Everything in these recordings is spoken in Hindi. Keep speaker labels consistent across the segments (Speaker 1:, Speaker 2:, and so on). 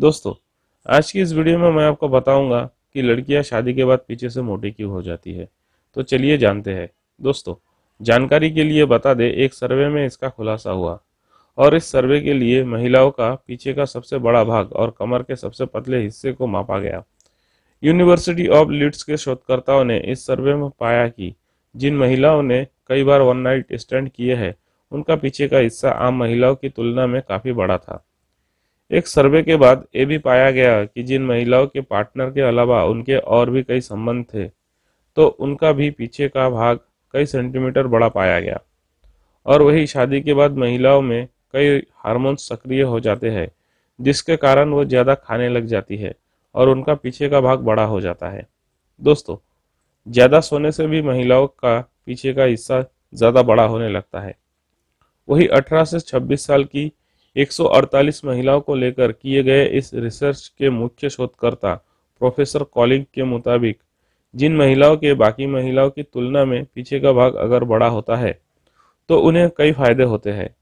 Speaker 1: दोस्तों आज की इस वीडियो में मैं आपको बताऊंगा कि लड़कियां शादी के बाद पीछे से मोटी क्यों हो जाती है तो चलिए जानते हैं दोस्तों जानकारी के लिए बता दें एक सर्वे में इसका खुलासा हुआ और इस सर्वे के लिए महिलाओं का पीछे का सबसे बड़ा भाग और कमर के सबसे पतले हिस्से को मापा गया यूनिवर्सिटी ऑफ लिड्स के शोधकर्ताओं ने इस सर्वे में पाया कि जिन महिलाओं ने कई बार वन नाइट स्टैंड किए हैं उनका पीछे का हिस्सा आम महिलाओं की तुलना में काफ़ी बड़ा था एक सर्वे के बाद ये भी पाया गया कि जिन महिलाओं के पार्टनर के अलावा उनके और भी कई संबंध थे तो उनका भी पीछे का भाग कई सेंटीमीटर बड़ा पाया गया और वही शादी के बाद महिलाओं में कई हार्मोन्स सक्रिय हो जाते हैं जिसके कारण वो ज़्यादा खाने लग जाती है और उनका पीछे का भाग बड़ा हो जाता है दोस्तों ज़्यादा सोने से भी महिलाओं का पीछे का हिस्सा ज़्यादा बड़ा होने लगता है वही 18 से 26 साल की 148 महिलाओं को लेकर किए गए इस रिसर्च के मुख्य शोधकर्ता प्रोफेसर कॉलिंग के मुताबिक जिन महिलाओं के बाकी महिलाओं की तुलना में पीछे का भाग अगर बड़ा होता है तो उन्हें कई फायदे होते हैं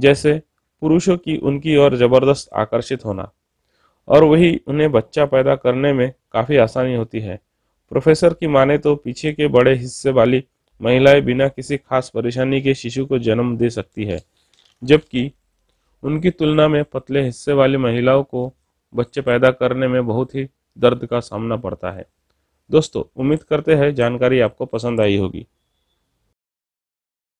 Speaker 1: जैसे पुरुषों की उनकी ओर जबरदस्त आकर्षित होना और वही उन्हें बच्चा पैदा करने में काफ़ी आसानी होती है प्रोफेसर की माने तो पीछे के बड़े हिस्से वाली महिलाएं बिना किसी खास परेशानी के शिशु को जन्म दे सकती है जबकि उनकी तुलना में पतले हिस्से वाली महिलाओं को बच्चे पैदा करने में बहुत ही दर्द का सामना पड़ता है दोस्तों उम्मीद करते हैं जानकारी आपको पसंद आई होगी